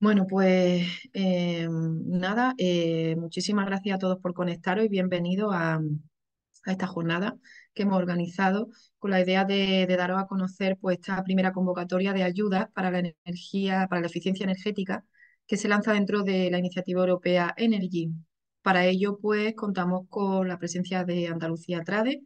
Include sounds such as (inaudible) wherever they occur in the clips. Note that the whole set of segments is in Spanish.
Bueno, pues eh, nada, eh, muchísimas gracias a todos por conectaros y bienvenidos a, esta jornada que hemos organizado con la idea de, daros a conocer pues, esta primera convocatoria de ayudas para la energía, para la eficiencia energética que se lanza dentro de la iniciativa europea Energy. Para ello, pues contamos con la presencia de Andalucía Trade,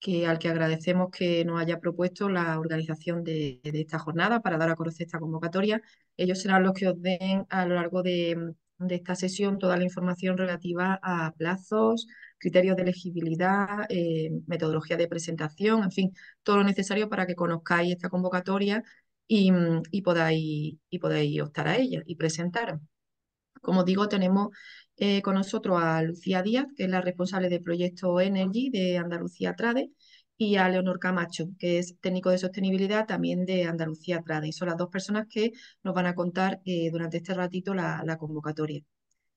que, al que agradecemos que nos haya propuesto la organización de, esta jornada para dar a conocer esta convocatoria. Ellos serán los que os den a lo largo de, esta sesión toda la información relativa a plazos, criterios de elegibilidad, eh, metodología de presentación, en fin, todo lo necesario para que conozcáis esta convocatoria y, mm, podáis, y podáis optar a ella y presentar. Como digo, tenemos eh, con nosotros a Lucía Díaz, que es la responsable de Proyecto Energy de Andalucía Trade, y a Leonor Camacho, que es técnico de sostenibilidad también de Andalucía Trade. Y son las dos personas que nos van a contar eh, durante este ratito la convocatoria.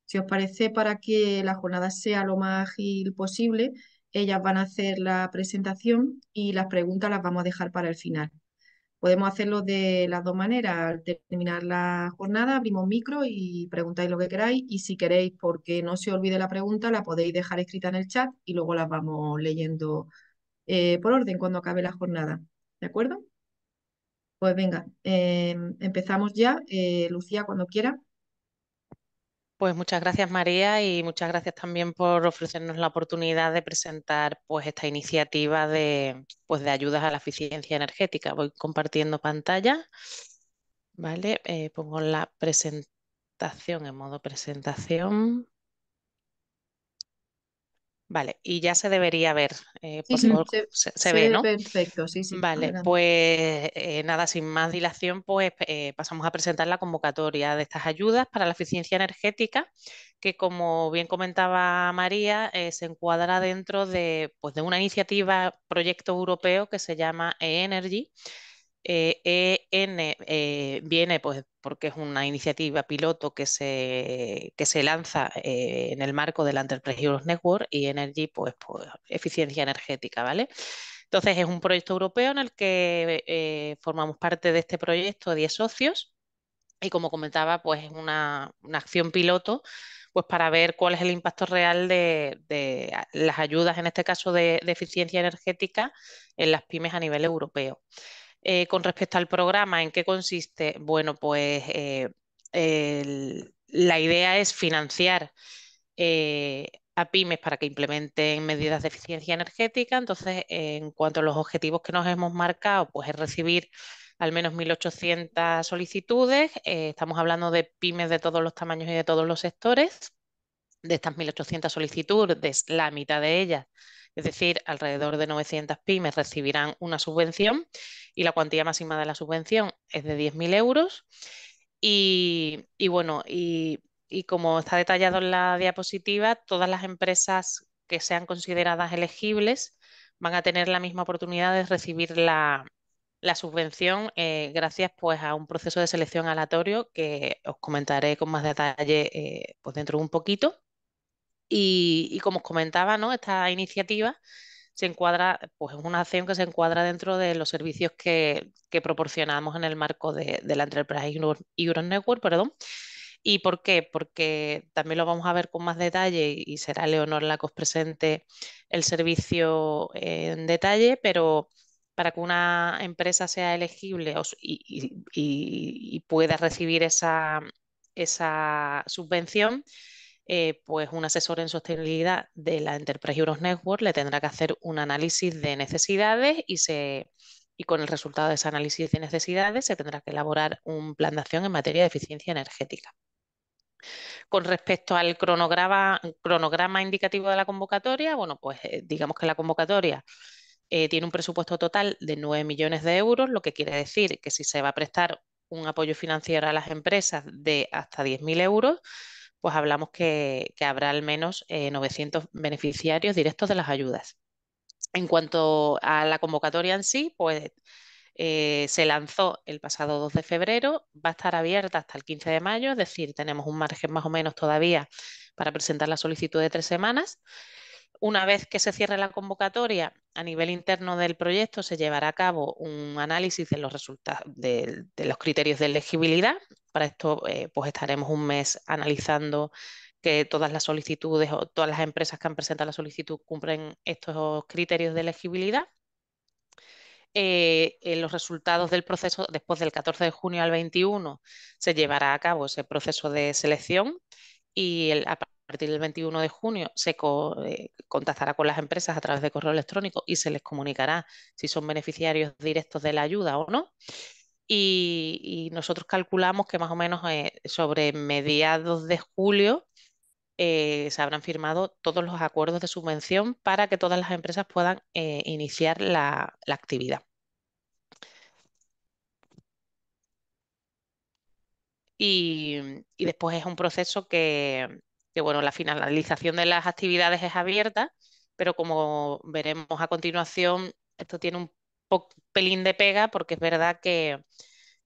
Si os parece, para que la jornada sea lo más ágil posible, ellas van a hacer la presentación y las preguntas las vamos a dejar para el final. Podemos hacerlo de las dos maneras. Al terminar la jornada, abrimos micro y preguntáis lo que queráis. Y si queréis, porque no se olvide la pregunta, la podéis dejar escrita en el chat y luego las vamos leyendo eh, por orden cuando acabe la jornada. ¿De acuerdo? Pues venga, eh, empezamos ya. Eh, Lucía, cuando quiera. Pues muchas gracias María y muchas gracias también por ofrecernos la oportunidad de presentar pues esta iniciativa de, pues, de ayudas a la eficiencia energética. Voy compartiendo pantalla, ¿vale? Eh, pongo la presentación en modo presentación. Vale, y ya se debería ver, eh, por favor, se, ve, ¿no? Perfecto, sí, sí. Vale, pues eh, nada, sin más dilación, pues eh, pasamos a presentar la convocatoria de estas ayudas para la eficiencia energética, que como bien comentaba María, se encuadra dentro de, pues, de una iniciativa, proyecto europeo que se llama e-Energy. EN viene pues, porque es una iniciativa piloto que se, que se lanza eh, en el marco de la Enterprise Europe Network y Energy, pues, pues eficiencia energética, ¿vale? Entonces es un proyecto europeo en el que eh, formamos parte de este proyecto 10 socios y como comentaba, pues es una, acción piloto pues para ver cuál es el impacto real de, las ayudas, en este caso de eficiencia energética, en las pymes a nivel europeo. Eh, con respecto al programa, ¿en qué consiste? Bueno, pues eh, la idea es financiar eh, a pymes para que implementen medidas de eficiencia energética. Entonces, en cuanto a los objetivos que nos hemos marcado, pues es recibir al menos 1.800 solicitudes. estamos hablando de pymes de todos los tamaños y de todos los sectores. De estas 1.800 solicitudes, la mitad de ellas es decir, alrededor de 900 pymes recibirán una subvención y la cuantía máxima de la subvención es de 10.000 euros. Y, bueno, y, como está detallado en la diapositiva, todas las empresas que sean consideradas elegibles van a tener la misma oportunidad de recibir la, subvención eh, gracias pues, a un proceso de selección aleatorio que os comentaré con más detalle eh, pues, dentro de un poquito. Y, como os comentaba, esta iniciativa se encuadra, pues, es una acción que se encuadra dentro de los servicios que, proporcionamos en el marco de, la Enterprise Euro Network, perdón. ¿Y por qué? Porque también lo vamos a ver con más detalle y será Leonor la que os presente el servicio en detalle, pero para que una empresa sea elegible y, pueda recibir esa subvención, eh, pues un asesor en sostenibilidad de la Enterprise Euros Network le tendrá que hacer un análisis de necesidades y con el resultado de ese análisis de necesidades se tendrá que elaborar un plan de acción en materia de eficiencia energética. Con respecto al cronograma, indicativo de la convocatoria, bueno, pues eh, digamos que la convocatoria eh, tiene un presupuesto total de 9 millones de euros, lo que quiere decir que si se va a prestar un apoyo financiero a las empresas de hasta 10.000 euros, pues hablamos que, habrá al menos 900 eh, beneficiarios directos de las ayudas. En cuanto a la convocatoria en sí, pues eh, se lanzó el pasado 2 de febrero, va a estar abierta hasta el 15 de mayo, es decir, tenemos un margen más o menos todavía para presentar la solicitud de tres semanas una vez que se cierre la convocatoria, a nivel interno del proyecto se llevará a cabo un análisis de los resultados de, los criterios de elegibilidad. Para esto, eh, pues estaremos un mes analizando que todas las solicitudes o todas las empresas que han presentado la solicitud cumplen estos criterios de elegibilidad. Eh, los resultados del proceso, después del 14 de junio al 21, se llevará a cabo ese proceso de selección y el, a partir del 21 de junio se eh, contactará con las empresas a través de correo electrónico y se les comunicará si son beneficiarios directos de la ayuda o no. Y, nosotros calculamos que más o menos eh, sobre mediados de julio eh, se habrán firmado todos los acuerdos de subvención para que todas las empresas puedan iniciar la, actividad. y, después es un proceso que, que bueno, la finalización de las actividades es abierta, pero como veremos a continuación, esto tiene un pelín de pega porque es verdad que,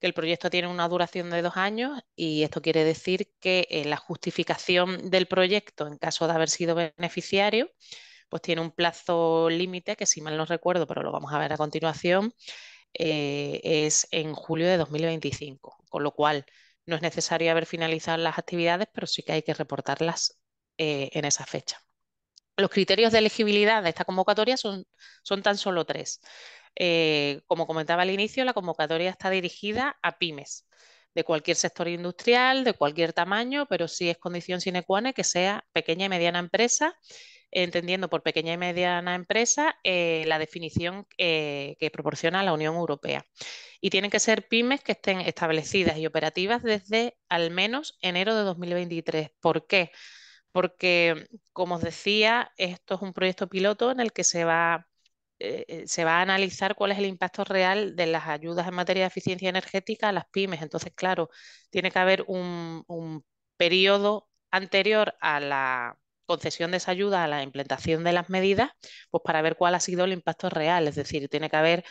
el proyecto tiene una duración de dos años y esto quiere decir que eh, la justificación del proyecto en caso de haber sido beneficiario pues tiene un plazo límite que si mal no recuerdo, pero lo vamos a ver a continuación, eh, es en julio de 2025, con lo cual no es necesario haber finalizado las actividades, pero sí que hay que reportarlas eh, en esa fecha. Los criterios de elegibilidad de esta convocatoria son, son tan solo tres. Eh, como comentaba al inicio, la convocatoria está dirigida a pymes de cualquier sector industrial, de cualquier tamaño, pero sí es condición sine qua non que sea pequeña y mediana empresa entendiendo por pequeña y mediana empresa eh, la definición eh, que proporciona la Unión Europea. Y tienen que ser pymes que estén establecidas y operativas desde al menos enero de 2023. ¿Por qué? Porque, como os decía, esto es un proyecto piloto en el que eh, se va a analizar cuál es el impacto real de las ayudas en materia de eficiencia energética a las pymes. Entonces, claro, tiene que haber un periodo anterior a la, concesión de esa ayuda a la implantación de las medidas, pues para ver cuál ha sido el impacto real. Es decir, tiene que haber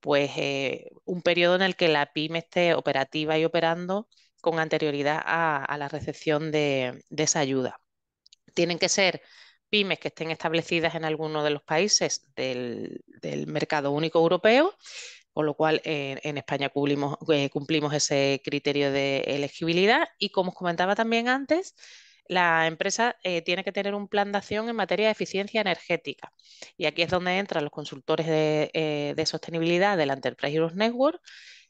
pues eh, un periodo en el que la pyme esté operativa y operando con anterioridad a, la recepción de, esa ayuda. Tienen que ser pymes que estén establecidas en alguno de los países del, mercado único europeo, con lo cual eh, en España eh, cumplimos ese criterio de elegibilidad y como os comentaba también antes, la empresa eh, tiene que tener un plan de acción en materia de eficiencia energética. Y aquí es donde entran los consultores de, eh, sostenibilidad de la Enterprise Europe Network.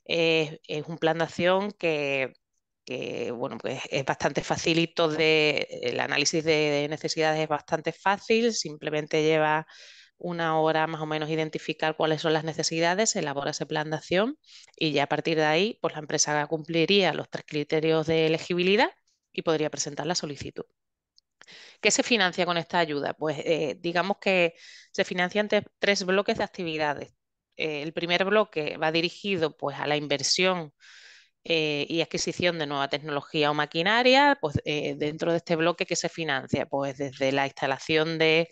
Eh, es un plan de acción que, pues es bastante facilito de, el análisis de necesidades es bastante fácil, simplemente lleva una hora más o menos identificar cuáles son las necesidades, elabora ese plan de acción y ya a partir de ahí, pues la empresa cumpliría los tres criterios de elegibilidad y podría presentar la solicitud. ¿Qué se financia con esta ayuda? Pues eh, digamos que se financian tres bloques de actividades. Eh, el primer bloque va dirigido pues, a la inversión eh, y adquisición de nueva tecnología o maquinaria. Pues, dentro de este bloque, que se financia? Pues desde la instalación de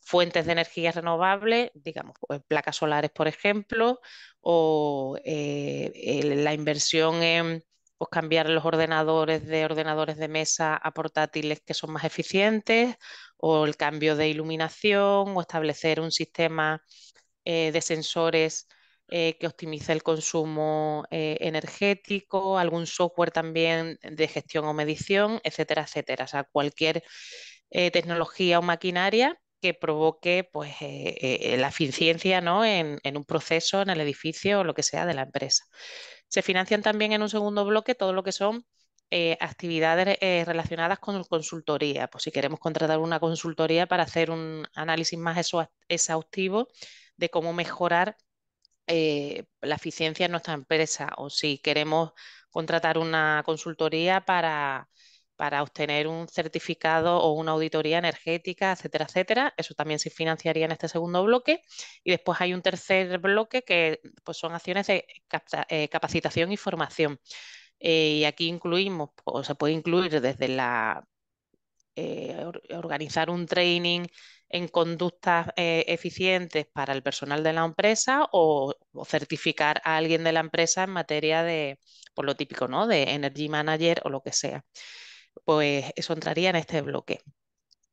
fuentes de energía renovable, digamos, pues, placas solares, por ejemplo, o la inversión en pues cambiar los ordenadores de ordenadores de mesa a portátiles que son más eficientes, o el cambio de iluminación, o establecer un sistema eh, de sensores eh, que optimice el consumo eh, energético, algún software también de gestión o medición, etcétera, etcétera. O sea, cualquier tecnología o maquinaria que provoque pues, eh, eh, la eficiencia ¿no? en, un proceso, en el edificio o lo que sea de la empresa. Se financian también en un segundo bloque todo lo que son eh, actividades relacionadas con consultoría. Pues, si queremos contratar una consultoría para hacer un análisis más exhaustivo de cómo mejorar la eficiencia en nuestra empresa o si queremos contratar una consultoría para para obtener un certificado o una auditoría energética, etcétera, etcétera. Eso también se financiaría en este segundo bloque. Y después hay un tercer bloque que pues, son acciones de eh, capacitación y formación. Eh, y aquí incluimos, o se puede incluir desde la eh, organizar un training en conductas eficientes para el personal de la empresa o, certificar a alguien de la empresa en materia de, por lo típico, ¿no? De energy manager o lo que sea pues eso entraría en este bloque.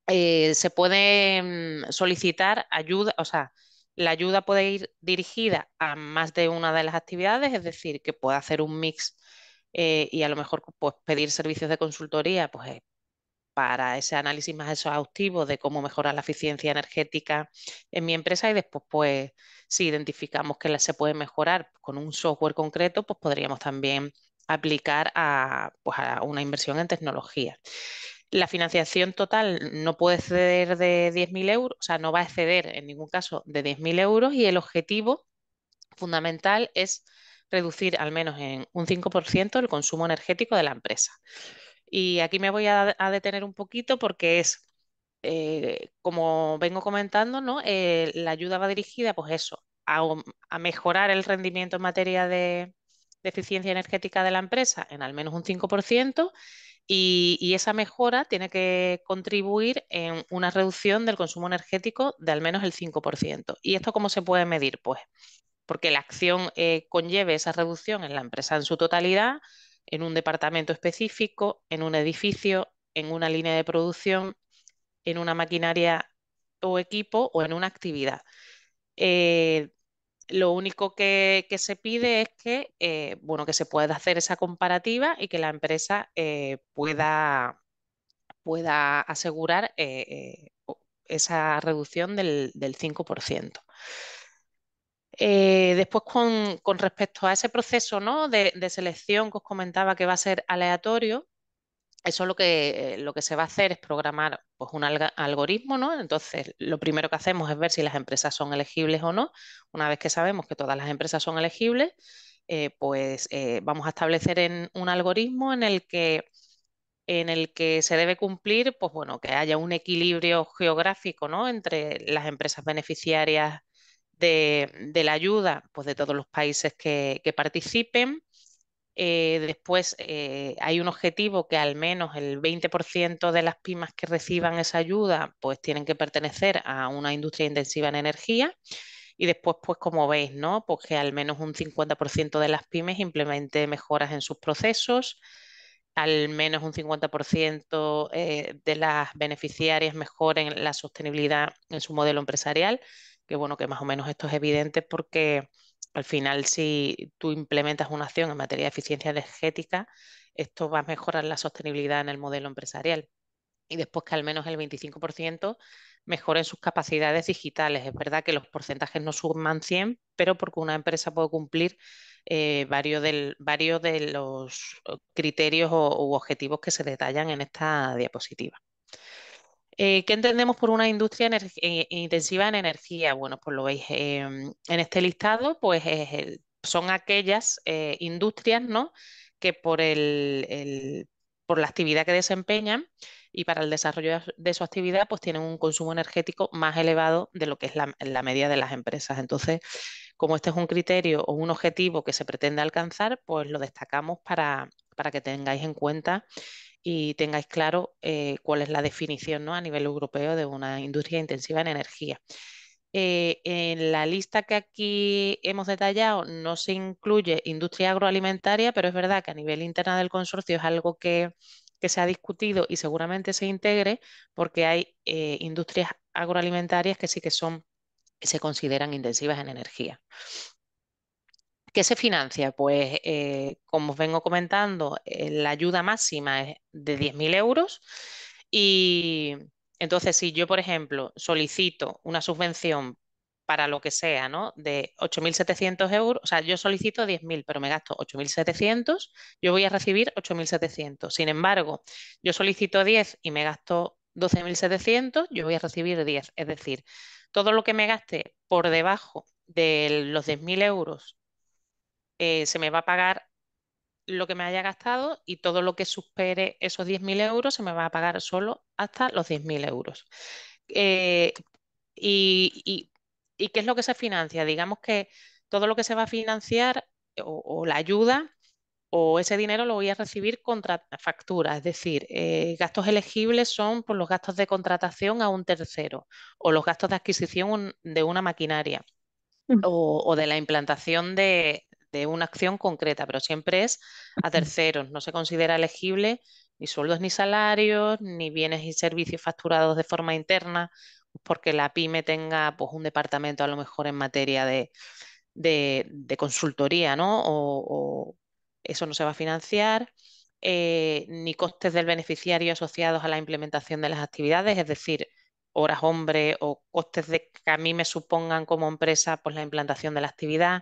Eh, se puede mm, solicitar ayuda, o sea, la ayuda puede ir dirigida a más de una de las actividades, es decir, que pueda hacer un mix eh, y a lo mejor pues, pedir servicios de consultoría pues, eh, para ese análisis más exhaustivo de cómo mejorar la eficiencia energética en mi empresa y después, pues, si identificamos que se puede mejorar con un software concreto, pues podríamos también aplicar pues, a, una inversión en tecnología. La financiación total no puede exceder de 10.000 euros, o sea, no va a exceder en ningún caso de 10.000 euros y el objetivo fundamental es reducir al menos en un 5% el consumo energético de la empresa. Y aquí me voy a, detener un poquito porque es, eh, como vengo comentando, ¿no? Eh, la ayuda va dirigida, pues eso, a mejorar el rendimiento en materia de, de eficiencia energética de la empresa en al menos un 5% y, esa mejora tiene que contribuir en una reducción del consumo energético de al menos el 5%. ¿Y esto cómo se puede medir? Pues porque la acción eh, conlleve esa reducción en la empresa en su totalidad, en un departamento específico, en un edificio, en una línea de producción, en una maquinaria o equipo o en una actividad. Eh, lo único que, se pide es que, eh, bueno, que se pueda hacer esa comparativa y que la empresa eh, pueda, pueda, asegurar eh, esa reducción del, 5%. después, con, respecto a ese proceso ¿no? de, de, selección que os comentaba que va a ser aleatorio, eso lo que, eh, lo que se va a hacer es programar pues, un algoritmo, ¿no? Entonces, lo primero que hacemos es ver si las empresas son elegibles o no. Una vez que sabemos que todas las empresas son elegibles, eh, pues eh, vamos a establecer un algoritmo en el que en el que se debe cumplir, pues bueno, que haya un equilibrio geográfico, ¿no? Entre las empresas beneficiarias de, la ayuda, pues de todos los países que participen, eh, después eh, hay un objetivo que al menos el 20% de las pymes que reciban esa ayuda pues tienen que pertenecer a una industria intensiva en energía y después pues como veis, ¿no? Porque que al menos un 50% de las pymes implemente mejoras en sus procesos, al menos un 50% eh, de las beneficiarias mejoren la sostenibilidad en su modelo empresarial, que bueno, que más o menos esto es evidente porque al final, si tú implementas una acción en materia de eficiencia energética, esto va a mejorar la sostenibilidad en el modelo empresarial. Y después que al menos el 25% mejoren sus capacidades digitales. Es verdad que los porcentajes no suman 100, pero porque una empresa puede cumplir eh, varios, de los criterios u objetivos que se detallan en esta diapositiva. Eh, ¿Qué entendemos por una industria eh, intensiva en energía? Bueno, pues lo veis em, en este listado, pues son aquellas eh, industrias ¿no? que por, el, por la actividad que desempeñan y para el desarrollo de su actividad, pues tienen un consumo energético más elevado de lo que es la, la media de las empresas. Entonces, como este es un criterio o un objetivo que se pretende alcanzar, pues lo destacamos para, para que tengáis en cuenta y tengáis claro eh, cuál es la definición ¿no? a nivel europeo de una industria intensiva en energía. Eh, en la lista que aquí hemos detallado no se incluye industria agroalimentaria, pero es verdad que a nivel interno del consorcio es algo que, se ha discutido y seguramente se integre porque hay eh, industrias agroalimentarias que sí que son que se consideran intensivas en energía. ¿Qué se financia? Pues, eh, como os vengo comentando, eh, la ayuda máxima es de 10.000 euros y entonces si yo, por ejemplo, solicito una subvención para lo que sea, ¿no? De 8.700 euros, o sea, yo solicito 10.000, pero me gasto 8.700, yo voy a recibir 8.700. Sin embargo, yo solicito 10 y me gasto 12.700, yo voy a recibir 10. Es decir, todo lo que me gaste por debajo de los 10.000 euros eh, se me va a pagar lo que me haya gastado y todo lo que supere esos 10.000 euros se me va a pagar solo hasta los 10.000 euros. Eh, y, qué es lo que se financia? Digamos que todo lo que se va a financiar eh, o, la ayuda o ese dinero lo voy a recibir contra factura, es decir, gastos elegibles son por los gastos de contratación a un tercero o los gastos de adquisición de una maquinaria. Mm. o, de la implantación de, de una acción concreta, pero siempre es a terceros, no se considera elegible ni sueldos ni salarios, ni bienes y servicios facturados de forma interna, porque la pyme tenga pues, un departamento a lo mejor en materia de, consultoría, ¿no? O, eso no se va a financiar, eh, ni costes del beneficiario asociados a la implementación de las actividades, es decir, horas hombre o costes de que a mí me supongan como empresa pues, la implantación de la actividad.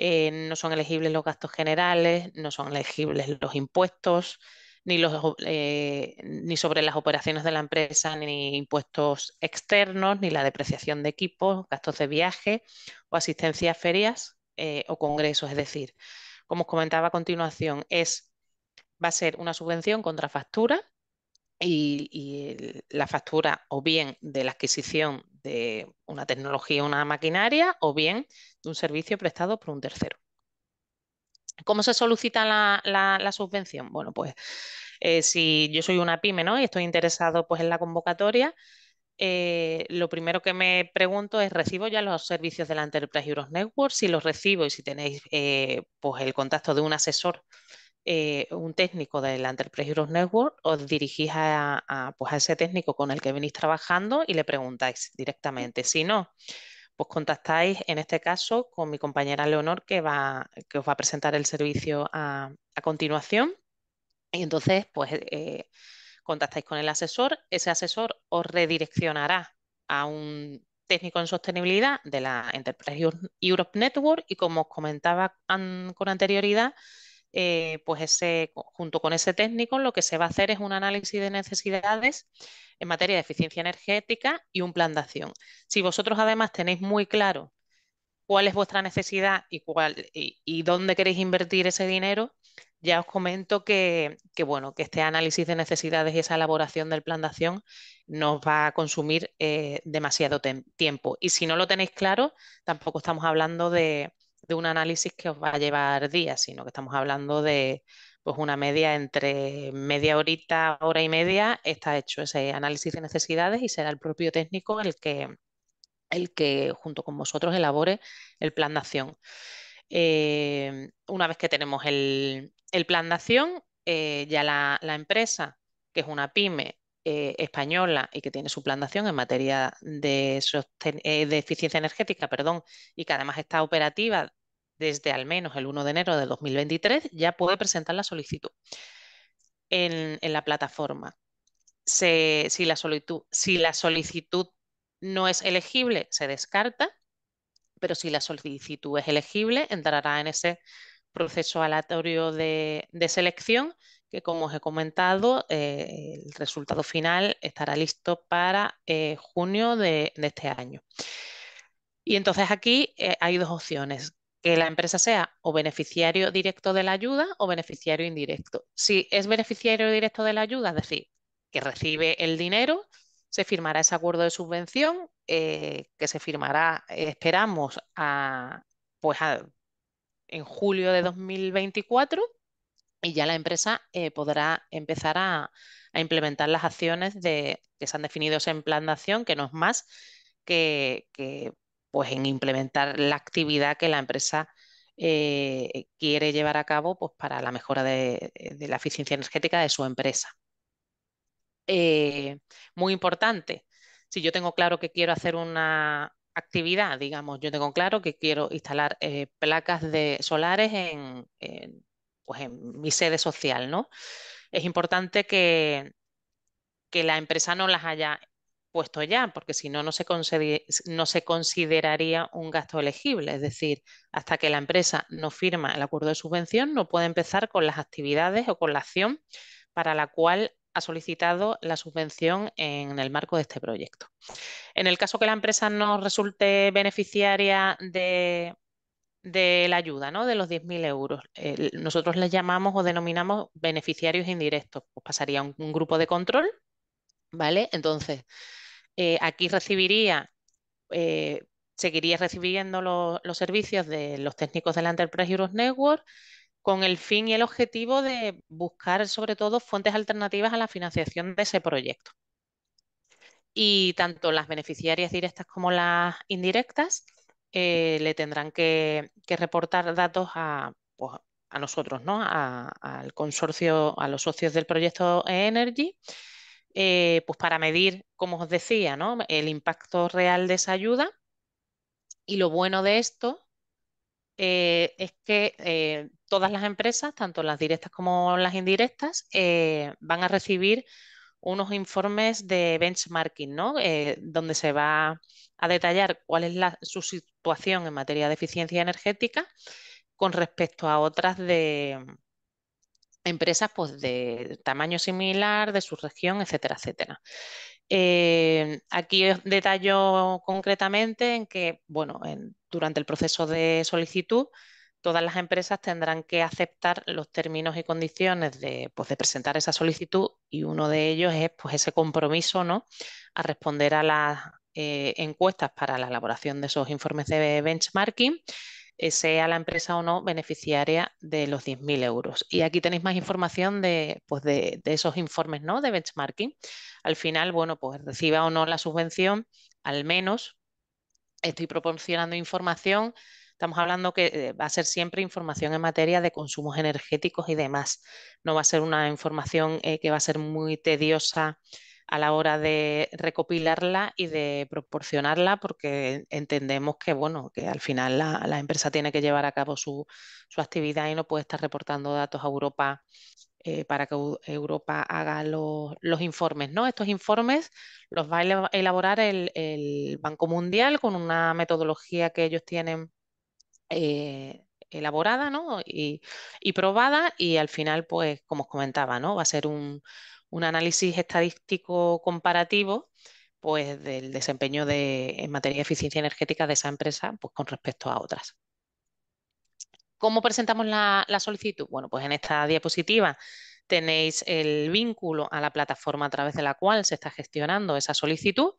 Eh, no son elegibles los gastos generales, no son elegibles los impuestos, ni, los, eh, ni sobre las operaciones de la empresa, ni impuestos externos, ni la depreciación de equipos, gastos de viaje o asistencia a ferias eh, o congresos. Es decir, como os comentaba a continuación, es, va a ser una subvención contra factura y, y la factura o bien de la adquisición de una tecnología, una maquinaria o bien de un servicio prestado por un tercero. ¿Cómo se solicita la, subvención? Bueno, pues eh, si yo soy una pyme ¿no? y estoy interesado pues, en la convocatoria, eh, lo primero que me pregunto es, ¿recibo ya los servicios de la Enterprise Euros Network? Si los recibo y si tenéis eh, pues, el contacto de un asesor eh, un técnico de la Enterprise Europe Network, os dirigís pues, a, ese técnico con el que venís trabajando y le preguntáis directamente. Si no, pues contactáis en este caso con mi compañera Leonor que, va, que os va a presentar el servicio a, continuación. Y entonces, pues eh, contactáis con el asesor, ese asesor os redireccionará a un técnico en sostenibilidad de la Enterprise Europe Network y como os comentaba con anterioridad, eh, pues ese, junto con ese técnico, lo que se va a hacer es un análisis de necesidades en materia de eficiencia energética y un plan de acción. Si vosotros además tenéis muy claro cuál es vuestra necesidad y, cuál, y, dónde queréis invertir ese dinero, ya os comento que, bueno, que este análisis de necesidades y esa elaboración del plan de acción nos va a consumir eh, demasiado tiempo. Y si no lo tenéis claro, tampoco estamos hablando de, de un análisis que os va a llevar días, sino que estamos hablando de pues una media entre media horita, hora y media, está hecho ese análisis de necesidades y será el propio técnico el que, el que junto con vosotros elabore el plan de acción. Eh, una vez que tenemos el, plan de acción, eh, ya la, la, empresa, que es una pyme, eh, española y que tiene su plantación en materia eh, de, eficiencia energética, perdón, y que además está operativa desde al menos el 1 de enero de 2023, ya puede presentar la solicitud en, la plataforma. si, la solicitud no es elegible, se descarta, pero si la solicitud es elegible, entrará en ese proceso aleatorio de selección que como os he comentado, eh, el resultado final estará listo para eh, junio de, este año. Y entonces aquí eh, hay dos opciones, que la empresa sea o beneficiario directo de la ayuda o beneficiario indirecto. Si es beneficiario directo de la ayuda, es decir, que recibe el dinero, se firmará ese acuerdo de subvención, que se firmará, esperamos, a, pues en julio de 2024 y ya la empresa eh, podrá empezar a, implementar las acciones que se han definido en plan de acción, que no es más que, pues, en implementar la actividad que la empresa eh, quiere llevar a cabo pues, para la mejora de, la eficiencia energética de su empresa. Eh, muy importante, si yo tengo claro que quiero hacer una, actividad, digamos, yo tengo claro que quiero instalar placas de solares en, pues en mi sede social, ¿no? Es importante que, que la empresa no las haya puesto ya, porque si no, no se, no se consideraría un gasto elegible. Es decir, hasta que la empresa no firma el acuerdo de subvención, no puede empezar con las actividades o con la acción para la cual ha solicitado la subvención en el marco de este proyecto. En el caso que la empresa no resulte beneficiaria de, de la ayuda, ¿no? De los 10.000 euros. nosotros les llamamos o denominamos beneficiarios indirectos. Pues pasaría un, grupo de control, ¿vale? Entonces, eh, aquí recibiría, eh, seguiría recibiendo los servicios de los técnicos de la Enterprise Euros Network con el fin y el objetivo de buscar sobre todo fuentes alternativas a la financiación de ese proyecto. Y tanto las beneficiarias directas como las indirectas eh, le tendrán que, reportar datos a, pues, nosotros, ¿no? al consorcio, a los socios del proyecto Energy, eh, pues para medir, como os decía, ¿no? El impacto real de esa ayuda. Y lo bueno de esto eh, es que todas las empresas, tanto las directas como las indirectas, van a recibir unos informes de benchmarking, ¿no? Eh, donde se va a detallar cuál es su situación en materia de eficiencia energética con respecto a otras de empresas pues, de tamaño similar, de su región, etcétera, etcétera. Eh, aquí detallo concretamente en que, bueno, durante el proceso de solicitud, todas las empresas tendrán que aceptar los términos y condiciones pues, de, presentar esa solicitud y uno de ellos es pues, ese compromiso ¿no? a responder a las eh, encuestas para la elaboración de esos informes de benchmarking, eh, sea la empresa o no beneficiaria de los 10.000 euros. Y aquí tenéis más información pues, de, esos informes ¿no? de benchmarking. Al final, bueno, pues reciba o no la subvención, al menos estoy proporcionando información Estamos hablando que eh, va a ser siempre información en materia de consumos energéticos y demás. No va a ser una información eh, que va a ser muy tediosa a la hora de recopilarla y de proporcionarla, porque entendemos que, bueno, que al final la, empresa tiene que llevar a cabo su, actividad y no puede estar reportando datos a Europa eh, para que Europa haga los, informes. ¿no? Estos informes los va a elaborar el Banco Mundial con una metodología que ellos tienen eh, elaborada ¿no? y, probada y al final, pues, como os comentaba, ¿no? va a ser un, análisis estadístico comparativo pues, del desempeño de, en materia de eficiencia energética de esa empresa pues, con respecto a otras. ¿Cómo presentamos la, solicitud? Bueno, pues en esta diapositiva tenéis el vínculo a la plataforma a través de la cual se está gestionando esa solicitud.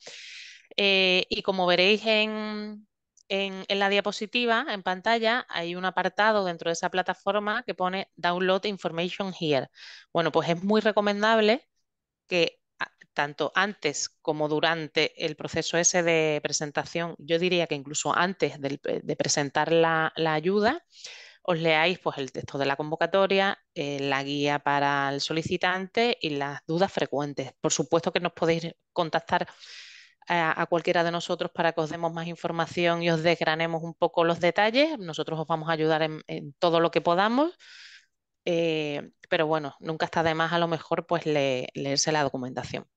Eh, y como veréis en, en, la diapositiva, en pantalla, hay un apartado dentro de esa plataforma que pone Download Information Here. Bueno, pues es muy recomendable que tanto antes como durante el proceso ese de presentación, yo diría que incluso antes eh, de, presentar la, ayuda, os leáis pues, el texto de la convocatoria, eh, la guía para el solicitante y las dudas frecuentes. Por supuesto que nos podéis contactar a, cualquiera de nosotros para que os demos más información y os desgranemos un poco los detalles. Nosotros os vamos a ayudar en, todo lo que podamos. Eh, pero bueno, nunca está de más a lo mejor pues leerse la documentación.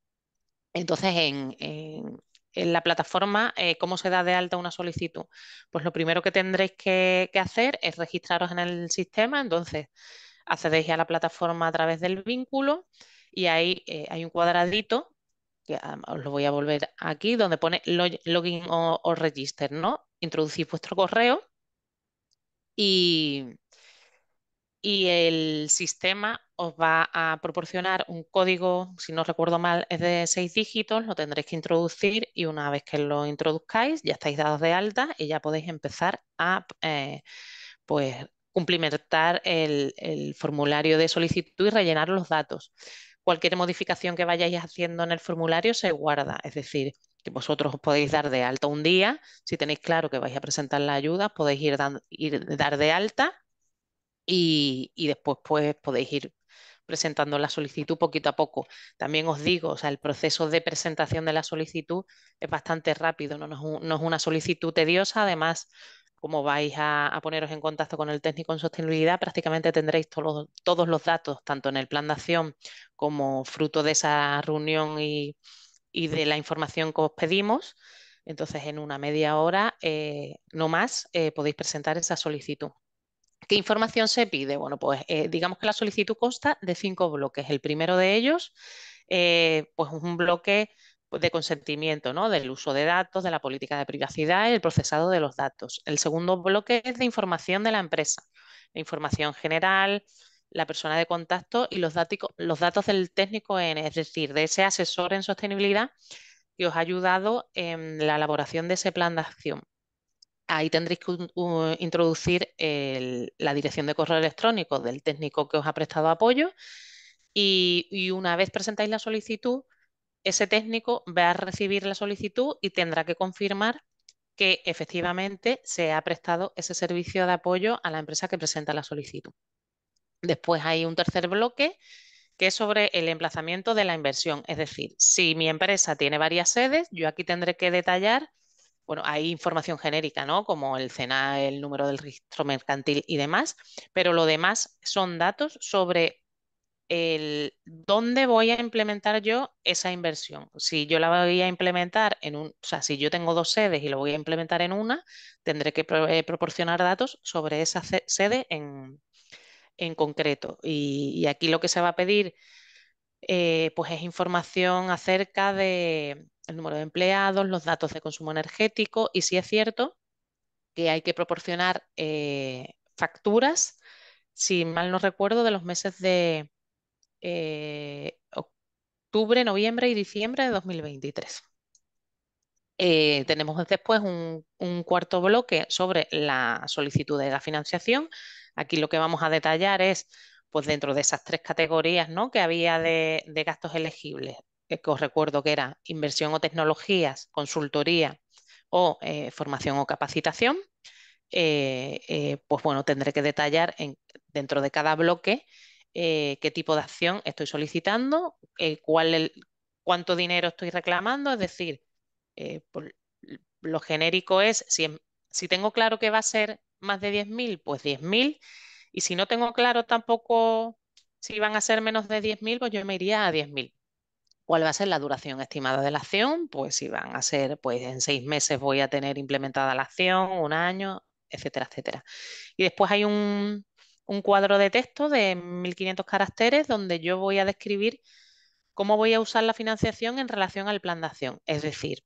Entonces, en, la plataforma, eh, ¿cómo se da de alta una solicitud? Pues lo primero que tendréis que, hacer es registraros en el sistema, entonces accedéis a la plataforma a través del vínculo y ahí eh, hay un cuadradito Ah, os lo voy a volver aquí, donde pone login o, register, ¿no? Introducís vuestro correo y, y el sistema os va a proporcionar un código, si no recuerdo mal, es de seis dígitos, lo tendréis que introducir y una vez que lo introduzcáis ya estáis dados de alta y ya podéis empezar a eh, pues, cumplimentar el formulario de solicitud y rellenar los datos cualquier modificación que vayáis haciendo en el formulario se guarda, es decir, que vosotros os podéis dar de alta un día, si tenéis claro que vais a presentar la ayuda, podéis ir, dar de alta y, después pues podéis ir presentando la solicitud poquito a poco. También os digo, o sea, el proceso de presentación de la solicitud es bastante rápido, no, no es una solicitud tediosa, además como vais a, poneros en contacto con el técnico en sostenibilidad, prácticamente tendréis todos, los datos, tanto en el plan de acción como fruto de esa reunión y, de la información que os pedimos. Entonces, en una media hora, eh, no más, eh, podéis presentar esa solicitud. ¿Qué información se pide? Bueno, pues eh, digamos que la solicitud consta de cinco bloques. El primero de ellos, pues un bloque de consentimiento, ¿no? del uso de datos, de la política de privacidad y el procesado de los datos. El segundo bloque es de información de la empresa, la información general, la persona de contacto y los, datos, los datos del técnico, en, es decir, de ese asesor en sostenibilidad que os ha ayudado en la elaboración de ese plan de acción. Ahí tendréis que introducir la dirección de correo electrónico del técnico que os ha prestado apoyo y una vez presentáis la solicitud, ese técnico va a recibir la solicitud y tendrá que confirmar que efectivamente se ha prestado ese servicio de apoyo a la empresa que presenta la solicitud. Después hay un tercer bloque que es sobre el emplazamiento de la inversión. Es decir, si mi empresa tiene varias sedes, yo aquí tendré que detallar, bueno, hay información genérica, ¿no? Como el CENA, el número del registro mercantil y demás, pero lo demás son datos sobre el dónde voy a implementar yo esa inversión. Si yo la voy a implementar en un, o sea, si yo tengo dos sedes y lo voy a implementar en una, tendré que eh, proporcionar datos sobre esa sede en, concreto. Y, aquí lo que se va a pedir, eh, pues es información acerca del número de empleados, los datos de consumo energético y si es cierto que hay que proporcionar eh, facturas, si mal no recuerdo, de los meses de, eh, octubre, noviembre y diciembre de 2023. Eh, tenemos después un, cuarto bloque sobre la solicitud de la financiación. Aquí lo que vamos a detallar es, pues dentro de esas tres categorías ¿no? que había de, gastos elegibles, eh, que os recuerdo que era inversión o tecnologías, consultoría o formación o capacitación, pues bueno, tendré que detallar dentro de cada bloque eh, qué tipo de acción estoy solicitando, eh, cuál el, cuánto dinero estoy reclamando, es decir, eh, lo genérico es, si, em, si, tengo claro que va a ser más de 10.000, pues 10.000, y si no tengo claro tampoco si van a ser menos de 10.000, pues yo me iría a 10.000. ¿Cuál va a ser la duración estimada de la acción? Pues si van a ser, pues en seis meses voy a tener implementada la acción, un año, etcétera, etcétera. Y después hay un, un cuadro de texto de 1.500 caracteres donde yo voy a describir cómo voy a usar la financiación en relación al plan de acción. Es decir,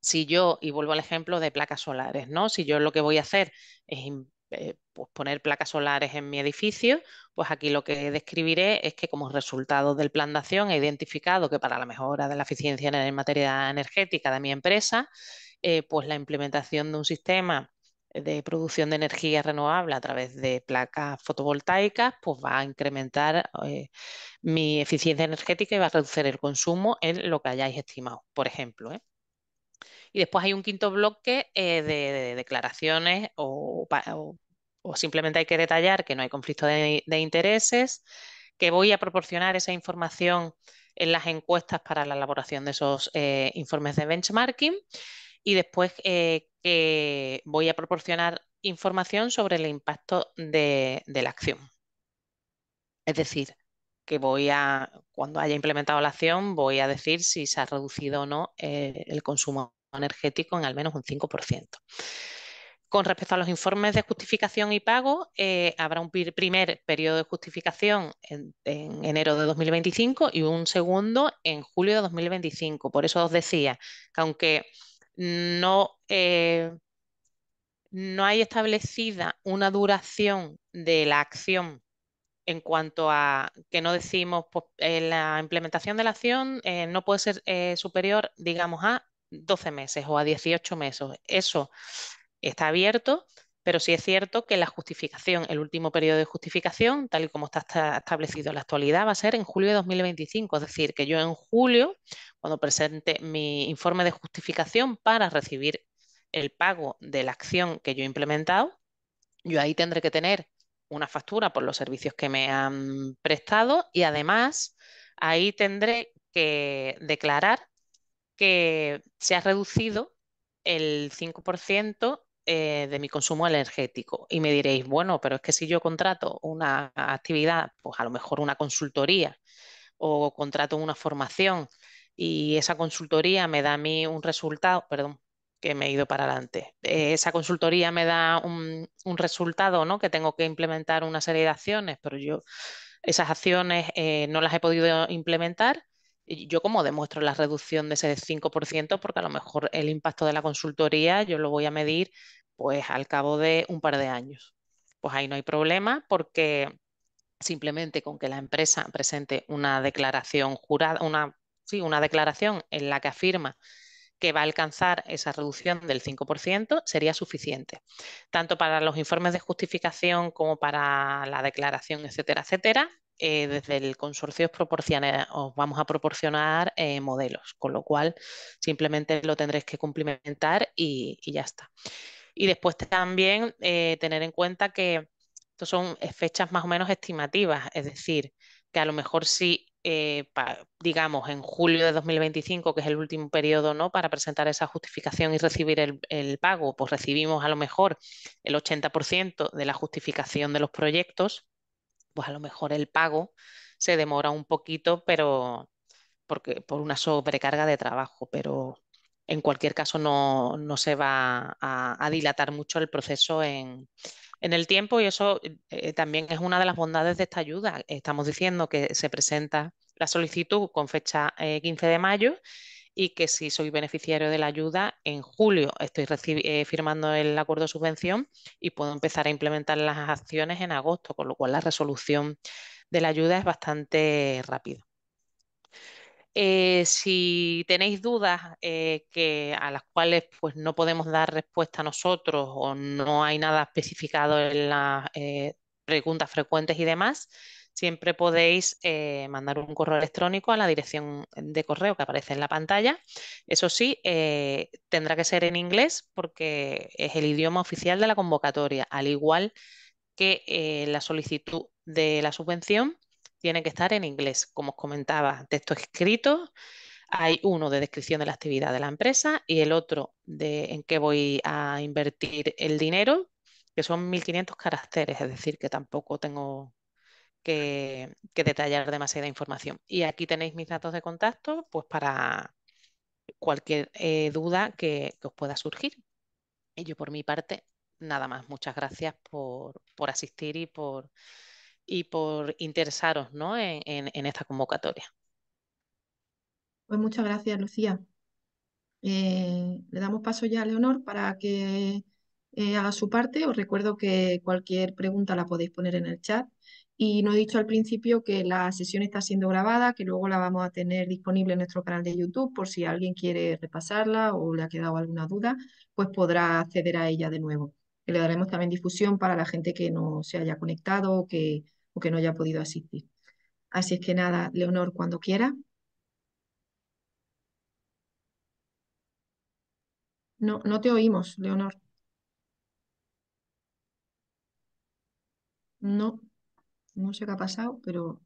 si yo, y vuelvo al ejemplo de placas solares, ¿no? Si yo lo que voy a hacer es eh, pues poner placas solares en mi edificio, pues aquí lo que describiré es que como resultado del plan de acción he identificado que para la mejora de la eficiencia en materia energética de mi empresa, eh, pues la implementación de un sistema de producción de energía renovable a través de placas fotovoltaicas, pues va a incrementar eh, mi eficiencia energética y va a reducir el consumo en lo que hayáis estimado, por ejemplo. ¿eh? Y después hay un quinto bloque eh, de, declaraciones o, simplemente hay que detallar que no hay conflicto de, intereses, que voy a proporcionar esa información en las encuestas para la elaboración de esos informes de benchmarking y después voy a proporcionar información sobre el impacto de, la acción. Es decir, que voy a, cuando haya implementado la acción, voy a decir si se ha reducido o no eh, el consumo energético en al menos un 5%. Con respecto a los informes de justificación y pago, eh, habrá un primer periodo de justificación en, en, enero de 2025 y un segundo en julio de 2025. Por eso os decía que aunque no, eh, no hay establecida una duración de la acción en cuanto a que no decimos pues, eh, la implementación de la acción eh, no puede ser superior, digamos, a 12 meses o a 18 meses. Eso está abierto pero sí es cierto que la justificación, el último periodo de justificación, tal y como está establecido en la actualidad, va a ser en julio de 2025. Es decir, que yo en julio, cuando presente mi informe de justificación para recibir el pago de la acción que yo he implementado, yo ahí tendré que tener una factura por los servicios que me han prestado y además ahí tendré que declarar que se ha reducido el 5% eh, de mi consumo energético. Y me diréis, bueno, pero es que si yo contrato una actividad, pues a lo mejor una consultoría o contrato una formación y esa consultoría me da a mí un resultado, perdón, que me he ido para adelante. Eh, esa consultoría me da un, resultado, ¿no? Que tengo que implementar una serie de acciones, pero yo esas acciones eh, no las he podido implementar yo como demuestro la reducción de ese 5%, porque a lo mejor el impacto de la consultoría yo lo voy a medir pues al cabo de un par de años. Pues ahí no hay problema porque simplemente con que la empresa presente una declaración jurada, una declaración en la que afirma que va a alcanzar esa reducción del 5% sería suficiente, tanto para los informes de justificación como para la declaración, etcétera, etcétera, eh, desde el consorcio os, proporciona, vamos a proporcionar eh, modelos, con lo cual simplemente lo tendréis que cumplimentar y, ya está. Y después también eh, tener en cuenta que estos son fechas más o menos estimativas, es decir, que a lo mejor si, digamos, en julio de 2025, que es el último periodo ¿no? para presentar esa justificación y recibir el, el pago, pues recibimos a lo mejor el 80% de la justificación de los proyectos pues a lo mejor el pago se demora un poquito, pero porque, por una sobrecarga de trabajo, pero en cualquier caso no, no se va a, dilatar mucho el proceso en, en el tiempo y eso eh, también es una de las bondades de esta ayuda. Estamos diciendo que se presenta la solicitud con fecha 15 eh, de mayo y que si soy beneficiario de la ayuda, en julio estoy eh, firmando el acuerdo de subvención y puedo empezar a implementar las acciones en agosto, con lo cual la resolución de la ayuda es bastante rápida. Eh, si tenéis dudas eh, a las cuales pues, no podemos dar respuesta nosotros o no hay nada especificado en las preguntas frecuentes y demás, siempre podéis eh, mandar un correo electrónico a la dirección de correo que aparece en la pantalla. Eso sí, eh, tendrá que ser en inglés porque es el idioma oficial de la convocatoria, al igual que eh, la solicitud de la subvención tiene que estar en inglés. Como os comentaba, texto escrito, hay uno de descripción de la actividad de la empresa y el otro de en qué voy a invertir el dinero, que son 1.500 caracteres, es decir, que tampoco tengo que, detallar demasiada información. Y aquí tenéis mis datos de contacto, pues para cualquier eh, duda que, os pueda surgir. Y yo por mi parte, nada más. Muchas gracias por, por asistir y por, y por interesaros ¿no? en, esta convocatoria. Pues muchas gracias, Lucía. Eh, le damos paso ya a Leonor para que eh, haga su parte. Os recuerdo que cualquier pregunta la podéis poner en el chat y no he dicho al principio que la sesión está siendo grabada, que luego la vamos a tener disponible en nuestro canal de YouTube por si alguien quiere repasarla o le ha quedado alguna duda, pues podrá acceder a ella de nuevo. Que le daremos también difusión para la gente que no se haya conectado o que, o que no haya podido asistir. Así es que nada, Leonor, cuando quiera. No, no te oímos, Leonor. No. No sé qué ha pasado, pero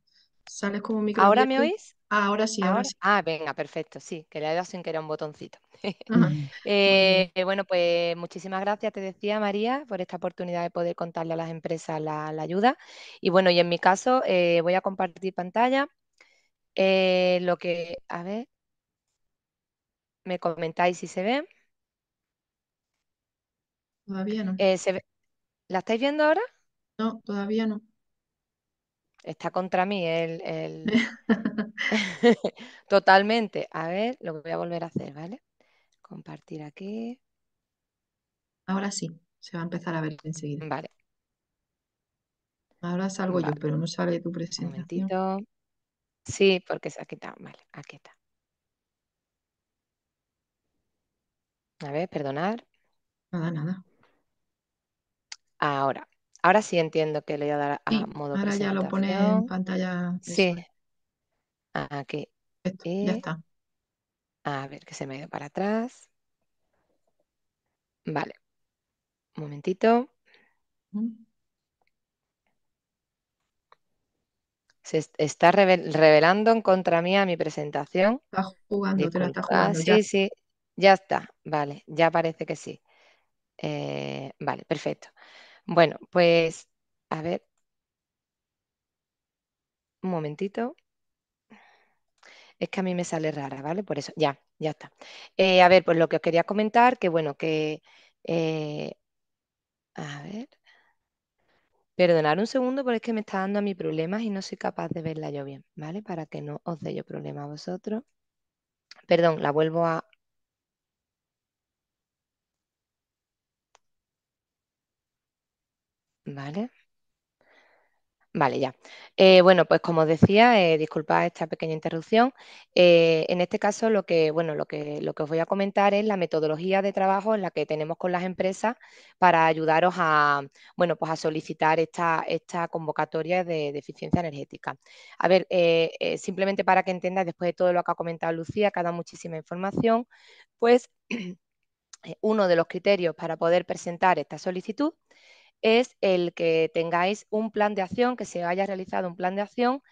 sales como micro. ¿Ahora me oís? Ah, ahora sí, ahora, Ah, venga, perfecto, sí, que le he dado sin que era un botoncito. (laughs) Mm, eh, bueno, pues muchísimas gracias, te decía María, por esta oportunidad de poder contarle a las empresas la, ayuda. Y bueno, y en mi caso eh, voy a compartir pantalla. Eh, lo que, a ver, me comentáis si se ve. Todavía no. ¿La estáis viendo ahora? No, todavía no está contra mí el, (laughs) (laughs) totalmente. A ver, lo que voy a volver a hacer, ¿vale? Compartir aquí. Ahora sí, se va a empezar a ver enseguida. Vale. Ahora salgo yo, pero no sale tu presentación. sí, porque se ha quitado. Vale, aquí está. A ver, perdonar. Nada, nada. Ahora. Ahora sí entiendo que le voy a dar a modo modo ahora ya lo pone en pantalla. Sí, aquí. Ah, ya eh, está. a ver, que se me ha ido para atrás. Vale, un momentito. Se está revelando en contra mía mi presentación. Está jugando, te está jugando ya. Sí, sí, ya está. Vale, ya parece que sí. Eh, vale, perfecto. Bueno, pues a ver, un momentito. Es que a mí me sale rara, ¿vale? Por eso, ya, ya está. Eh, a ver, pues lo que os quería comentar, que bueno, que... Eh, a ver. Perdonad un segundo porque es que me está dando a mí problemas y no soy capaz de verla yo bien, ¿vale? Para que no os dé yo problema a vosotros. Perdón, la vuelvo a Vale. Vale, ya. Eh, bueno, pues como decía, eh, disculpa disculpad esta pequeña interrupción. Eh, en este caso, lo que, bueno, lo que, lo que os voy a comentar es la metodología de trabajo en la que tenemos con las empresas para ayudaros a, bueno, pues a solicitar esta, esta convocatoria de, eficiencia energética. A ver, simplemente para que entendáis, después de todo lo que ha comentado Lucía, que ha muchísima información, pues (clears throat) uno de los criterios para poder presentar esta solicitud es el que tengáis un plan de acción, que se haya realizado un plan de acción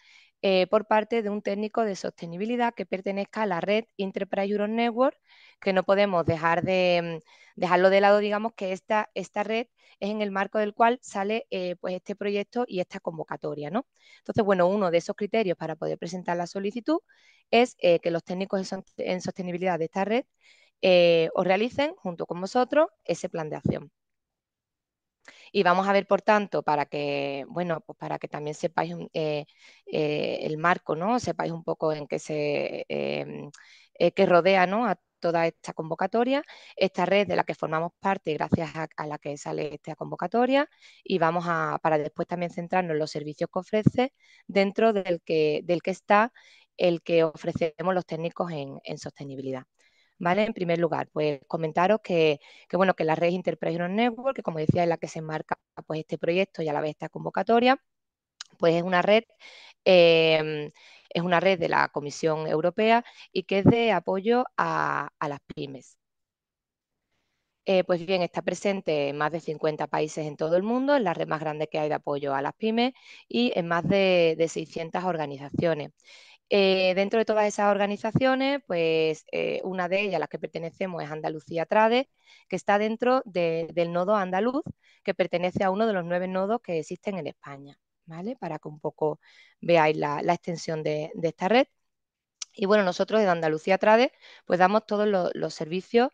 eh, por parte de un técnico de sostenibilidad que pertenezca a la red Enterprise Euro Network, que no podemos dejar de mm, dejarlo de lado, digamos que esta, red es en el marco del cual sale eh, pues este proyecto y esta convocatoria, ¿no? Entonces, bueno, uno de esos criterios para poder presentar la solicitud es eh, que los técnicos en, sostenibilidad de esta red os realicen junto con vosotros ese plan de acción. Y vamos a ver, por tanto, para que, bueno, pues para que también sepáis eh, eh, el marco, ¿no? Sepáis un poco en qué se em, eh, que rodea a toda esta convocatoria, esta red de la que formamos parte gracias a, la que sale esta convocatoria y vamos a, para después también centrarnos en los servicios que ofrece dentro del que, del que está el que ofrecemos los técnicos en, en sostenibilidad. En primer lugar, pues comentaros que, que bueno, que la red Interpreter Network, que como decía, es la que se enmarca pues, este proyecto y a la vez esta convocatoria, pues es una red, em, es una red de la Comisión Europea y que es de apoyo a, las pymes. Eh, pues bien, está presente en más de 50 países en todo el mundo, es la red más grande que hay de apoyo a las pymes y en más de, de 600 organizaciones. Eh, dentro de todas esas organizaciones, pues eh, una de ellas, a la que pertenecemos, es Andalucía Trades, que está dentro del nodo andaluz, que pertenece a uno de los nueve nodos que existen en España, ¿vale? Para que un poco veáis la, extensión de, esta red. Y bueno, nosotros de Andalucía Trades pues damos todos los, servicios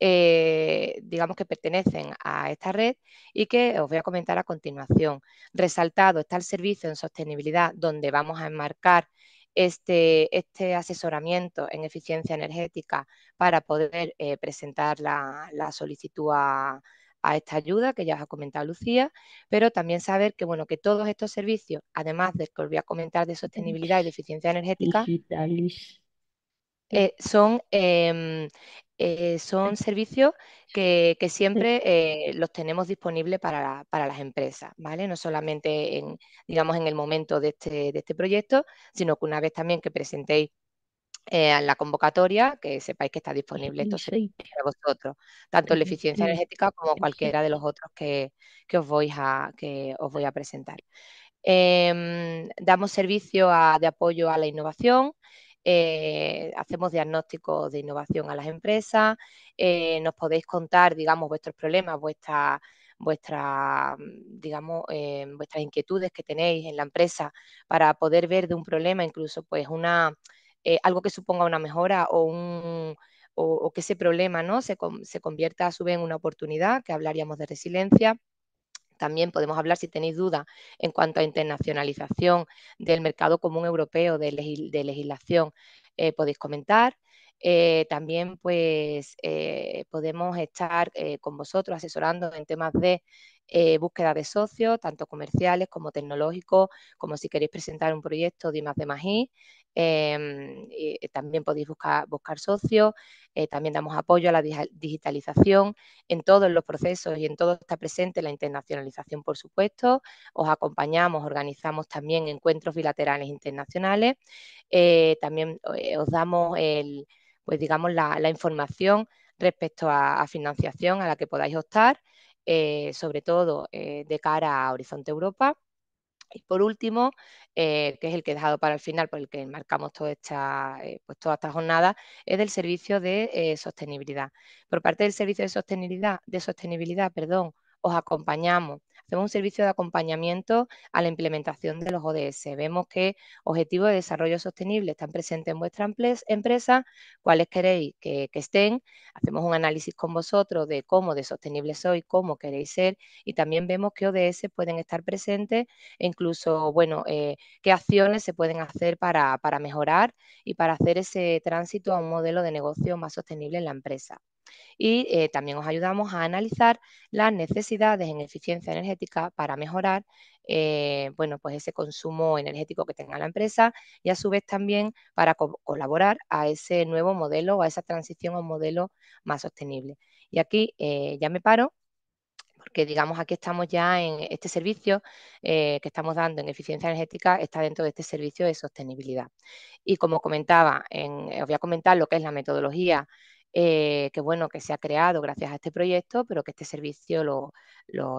eh, digamos que pertenecen a esta red y que os voy a comentar a continuación. Resaltado está el servicio en sostenibilidad, donde vamos a enmarcar este, este asesoramiento en eficiencia energética para poder eh, presentar la, solicitud a, esta ayuda que ya os ha comentado Lucía, pero también saber que bueno que todos estos servicios, además de que os voy a comentar de sostenibilidad y de eficiencia energética, eh, son em, eh, son servicios que, siempre eh, los tenemos disponibles para, las empresas, ¿vale? No solamente en, digamos, en el momento de este, de este proyecto, sino que una vez también que presentéis eh, la convocatoria, que sepáis que está disponible esto para vosotros, tanto en la eficiencia energética como cualquiera de los otros que, os, voy a, os voy a presentar. Em, damos servicio de apoyo a la innovación eh, hacemos diagnósticos de innovación a las empresas, eh, nos podéis contar, digamos, vuestros problemas, vuestra, vuestra, mm, digamos, eh, vuestras inquietudes que tenéis en la empresa para poder ver de un problema incluso pues una, algo que suponga una mejora o que ese problema ¿no? se convierta a su vez en una oportunidad, que hablaríamos de resiliencia. También podemos hablar, si tenéis dudas, en cuanto a internacionalización del mercado común europeo de, legislación, eh, podéis comentar. Eh, también pues eh, podemos estar con vosotros asesorando en temas de eh, búsqueda de socios, tanto comerciales como tecnológicos, como si queréis presentar un proyecto de más de más también podéis buscar, buscar socios, eh, también damos apoyo a la digitalización en todos los procesos y en todo está presente la internacionalización, por supuesto, os acompañamos, organizamos también encuentros bilaterales internacionales, eh, también os damos el, pues digamos la, información respecto a financiación a la que podáis optar eh, sobre todo eh, de cara a Horizonte Europa. Y por último, eh, que es el que he dejado para el final, por el que marcamos toda esta, pues toda esta jornada, es del servicio de sostenibilidad. Por parte del servicio de sostenibilidad, de sostenibilidad perdón, os acompañamos hacemos un servicio de acompañamiento a la implementación de los ODS. Vemos qué objetivos de desarrollo sostenible están presentes en vuestra empresa, cuáles queréis que, estén, hacemos un análisis con vosotros de cómo de sostenible sois, cómo queréis ser y también vemos qué ODS pueden estar presentes e incluso, bueno, eh, qué acciones se pueden hacer para mejorar y para hacer ese tránsito a un modelo de negocio más sostenible en la empresa. Y eh, también os ayudamos a analizar las necesidades en eficiencia energética para mejorar eh, bueno, pues ese consumo energético que tenga la empresa y a su vez también para colaborar a ese nuevo modelo, o a esa transición a un modelo más sostenible. Y aquí eh, ya me paro porque digamos aquí estamos ya en este servicio que estamos dando en eficiencia energética, está dentro de este servicio de sostenibilidad. Y como comentaba, os voy a comentar lo que es la metodología eh, que bueno, que se ha creado gracias a este proyecto, pero que este servicio lo,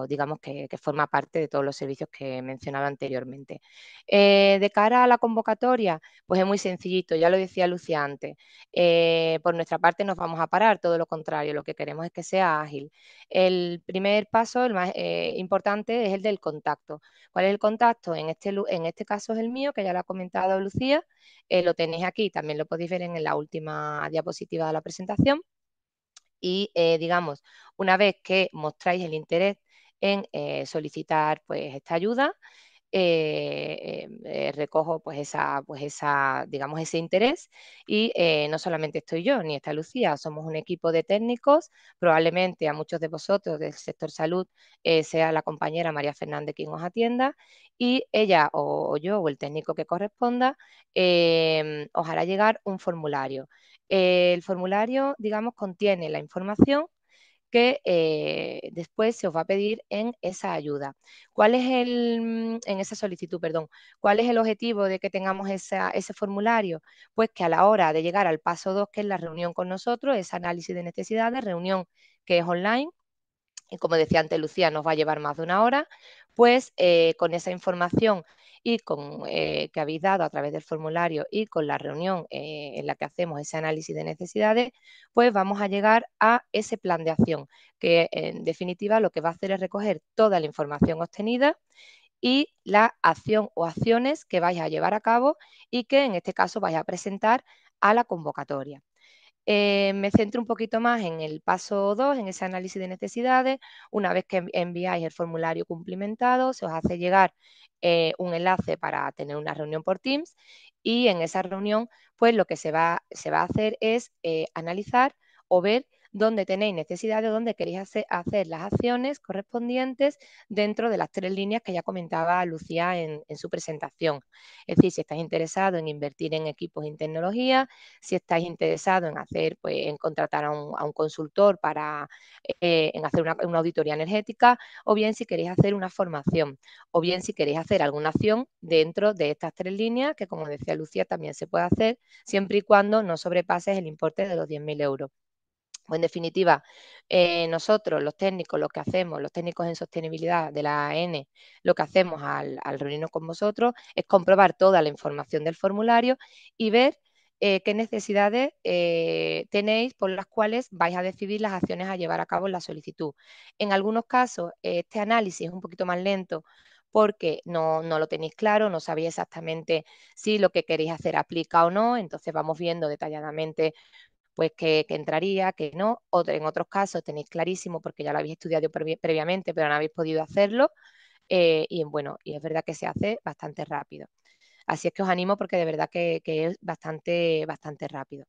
digamos que, forma parte de todos los servicios que mencionaba anteriormente. Eh, de cara a la convocatoria, pues es muy sencillito, ya lo decía Lucía antes, eh, por nuestra parte nos vamos a parar, todo lo contrario, lo que queremos es que sea ágil. El primer paso, el más importante, es el del contacto. ¿Cuál es el contacto? En este, en este caso es el mío, que ya lo ha comentado Lucía, lo tenéis aquí, también lo podéis ver en la última diapositiva de la presentación y, eh, digamos, una vez que mostráis el interés en eh, solicitar pues, esta ayuda, eh, em, recojo pues esa, pues digamos, ese interés y no solamente estoy yo ni está Lucía, somos un equipo de técnicos, probablemente a muchos de vosotros del sector salud sea la compañera María Fernández quien os atienda y ella o yo o el técnico que corresponda em, os hará llegar un formulario. Eh, el formulario, digamos, contiene la información que eh, después se os va a pedir en esa ayuda. ¿Cuál es el, mm, en esa solicitud, perdón, cuál es el objetivo de que tengamos ese formulario? Pues que a la hora de llegar al paso 2, que es la reunión con nosotros, ese análisis de necesidades, reunión que es online, y como decía antes Lucía, nos va a llevar más de una hora, pues eh, con esa información y con, eh, que habéis dado a través del formulario y con la reunión eh, en la que hacemos ese análisis de necesidades, pues vamos a llegar a ese plan de acción, que en definitiva lo que va a hacer es recoger toda la información obtenida y la acción o acciones que vais a llevar a cabo y que en este caso vais a presentar a la convocatoria. Eh, me centro un poquito más en el paso 2, en ese análisis de necesidades. Una vez que enviáis el formulario cumplimentado, se os hace llegar eh, un enlace para tener una reunión por Teams y en esa reunión, pues lo que se va, a hacer es eh, analizar o ver donde tenéis necesidades, donde queréis hacer, las acciones correspondientes dentro de las tres líneas que ya comentaba Lucía en, su presentación. Es decir, si estáis interesados en invertir en equipos en tecnología, si estáis interesados en hacer, pues, en contratar a un, consultor para eh, en hacer una, una auditoría energética, o bien si queréis hacer una formación, o bien si queréis hacer alguna acción dentro de estas tres líneas, que como decía Lucía, también se puede hacer siempre y cuando no sobrepases el importe de los 10.000 euros. Pues en definitiva, eh, nosotros, los técnicos, lo que hacemos, los técnicos en sostenibilidad de la AN, lo que hacemos al, reunirnos con vosotros es comprobar toda la información del formulario y ver eh, qué necesidades eh, tenéis por las cuales vais a decidir las acciones a llevar a cabo en la solicitud. En algunos casos, este análisis es un poquito más lento porque no, no, lo tenéis claro, no sabéis exactamente si lo que queréis hacer aplica o no, entonces vamos viendo detalladamente pues que, entraría, que no. en otros casos tenéis clarísimo porque ya lo habéis estudiado previamente, pero no habéis podido hacerlo. Eh, y bueno, y es verdad que se hace bastante rápido. Así es que os animo porque de verdad que, que es bastante, bastante rápido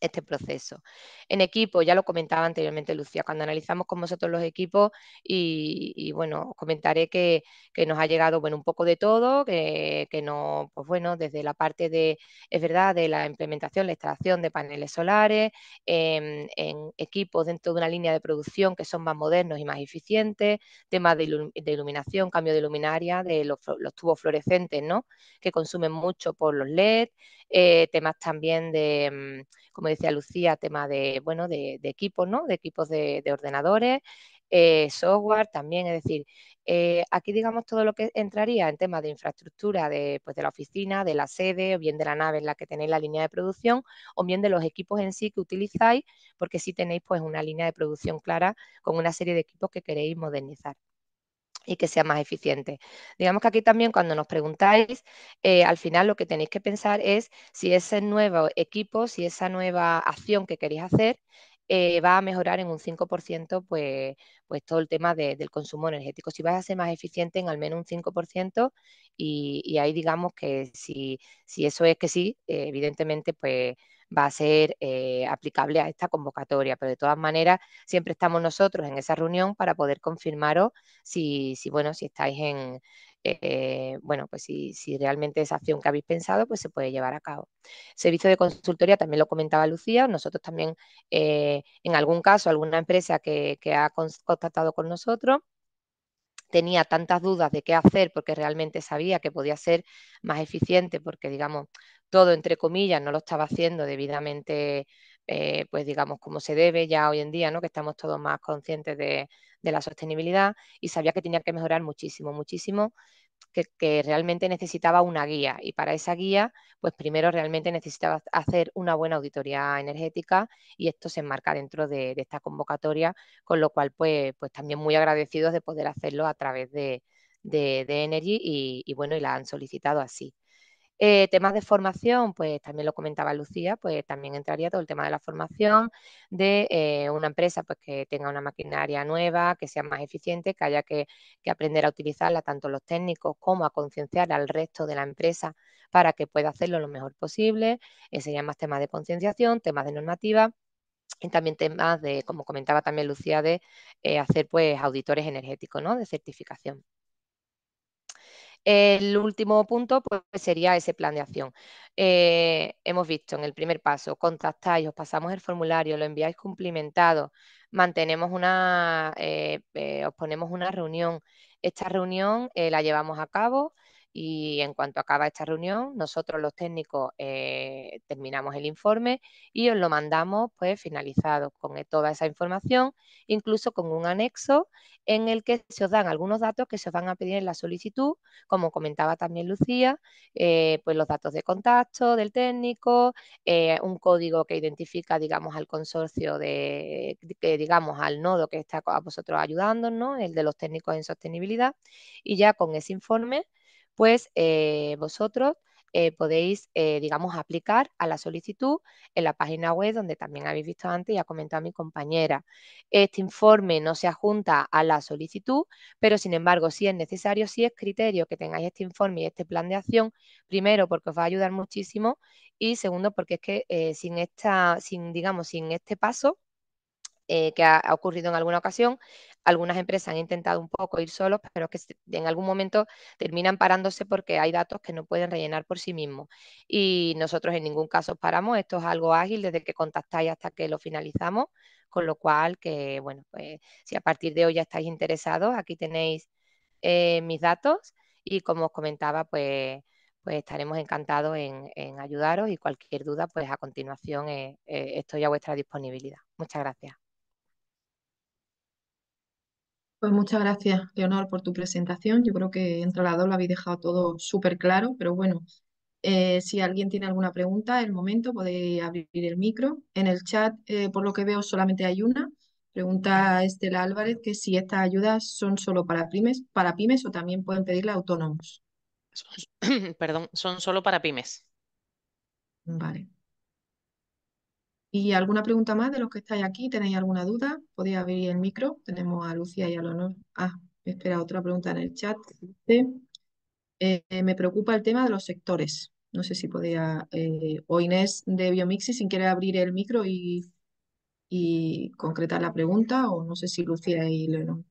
este proceso. En equipo, ya lo comentaba anteriormente Lucía, cuando analizamos con vosotros los equipos y, bueno, os comentaré que, nos ha llegado, bueno, un poco de todo, que, no, pues bueno, desde la parte de, es verdad, de la implementación, la instalación de paneles solares, em, en, equipos dentro de una línea de producción que son más modernos y más eficientes, temas de, iluminación, cambio de luminaria, de los, los, tubos fluorescentes, ¿no? Que consumen mucho por los LED, eh, temas también de, mm, como decía Lucía, temas de, bueno, de, equipos, ¿no? De equipos de, ordenadores, eh, software también, es decir, eh, aquí digamos todo lo que entraría en temas de infraestructura de, pues, de la oficina, de la sede, o bien de la nave en la que tenéis la línea de producción, o bien de los equipos en sí que utilizáis, porque sí tenéis pues una línea de producción clara con una serie de equipos que queréis modernizar y que sea más eficiente. Digamos que aquí también cuando nos preguntáis, eh, al final lo que tenéis que pensar es si ese nuevo equipo, si esa nueva acción que queréis hacer eh, va a mejorar en un 5% pues, pues todo el tema del consumo energético. Si va a ser más eficiente en al menos un 5% y, ahí digamos que si, eso es que sí, eh, evidentemente pues va a ser eh, aplicable a esta convocatoria. Pero de todas maneras, siempre estamos nosotros en esa reunión para poder confirmaros si, bueno, si estáis en, eh, bueno, pues si, realmente esa acción que habéis pensado, pues se puede llevar a cabo. Servicio de consultoría, también lo comentaba Lucía, nosotros también, eh, en algún caso, alguna empresa que ha contactado con nosotros, tenía tantas dudas de qué hacer porque realmente sabía que podía ser más eficiente porque, digamos, todo, entre comillas, no lo estaba haciendo debidamente, eh, pues digamos, como se debe ya hoy en día, ¿no? Que estamos todos más conscientes de, de la sostenibilidad y sabía que tenía que mejorar muchísimo, muchísimo que, realmente necesitaba una guía y para esa guía, pues primero realmente necesitaba hacer una buena auditoría energética y esto se enmarca dentro de, esta convocatoria, con lo cual pues, pues también muy agradecidos de poder hacerlo a través de, de, Energy y, bueno, y la han solicitado así. Eh, temas de formación, pues también lo comentaba Lucía, pues también entraría todo el tema de la formación de eh, una empresa pues que tenga una maquinaria nueva, que sea más eficiente, que haya que, aprender a utilizarla tanto los técnicos como a concienciar al resto de la empresa para que pueda hacerlo lo mejor posible. Eh, serían más temas de concienciación, temas de normativa y también temas de, como comentaba también Lucía, de eh, hacer pues auditores energéticos, ¿no? De certificación. El último punto pues, pues, sería ese plan de acción. Eh, hemos visto en el primer paso, contactáis, os pasamos el formulario, lo enviáis cumplimentado, mantenemos una, eh, eh, os ponemos una reunión. Esta reunión la llevamos a cabo, y en cuanto acaba esta reunión, nosotros los técnicos eh, terminamos el informe y os lo mandamos pues finalizado con e, toda esa información, incluso con un anexo en el que se os dan algunos datos que se os van a pedir en la solicitud, como comentaba también Lucía, eh, pues los datos de contacto del técnico, eh, un código que identifica, digamos, al consorcio de, que digamos, al nodo que está a vosotros ayudándonos, el de los técnicos en sostenibilidad, y ya con ese informe pues eh, vosotros eh, podéis, eh, digamos, aplicar a la solicitud en la página web donde también habéis visto antes y ha comentado mi compañera. Este informe no se adjunta a la solicitud, pero sin embargo, si es necesario, si es criterio que tengáis este informe y este plan de acción, primero porque os va a ayudar muchísimo y segundo porque es que sin esta, sin, digamos, sin este paso, que ha, ocurrido en alguna ocasión, algunas empresas han intentado un poco ir solos, pero que en algún momento terminan parándose porque hay datos que no pueden rellenar por sí mismos. Y nosotros en ningún caso paramos. Esto es algo ágil desde que contactáis hasta que lo finalizamos. Con lo cual, que bueno, pues si a partir de hoy ya estáis interesados, aquí tenéis eh, mis datos y como os comentaba, pues, pues estaremos encantados en, ayudaros y cualquier duda, pues a continuación eh, eh, estoy a vuestra disponibilidad. Muchas gracias. Pues muchas gracias, Leonor, por tu presentación. Yo creo que entre las dos lo habéis dejado todo súper claro, pero bueno, eh, si alguien tiene alguna pregunta, el momento podéis abrir el micro. En el chat, eh, por lo que veo, solamente hay una. Pregunta Estela Álvarez que si estas ayudas son solo para pymes, para pymes o también pueden pedirle autónomos. (clears throat) Perdón, son solo para pymes. Vale. ¿Y alguna pregunta más de los que estáis aquí? ¿Tenéis alguna duda? Podéis abrir el micro. Tenemos a Lucía y a Leonor. Ah, espera, otra pregunta en el chat. Eh, me preocupa el tema de los sectores. No sé si podía... Eh, o Inés de Biomixi, sin quiere abrir el micro y, y concretar la pregunta, o no sé si Lucía y Leonor.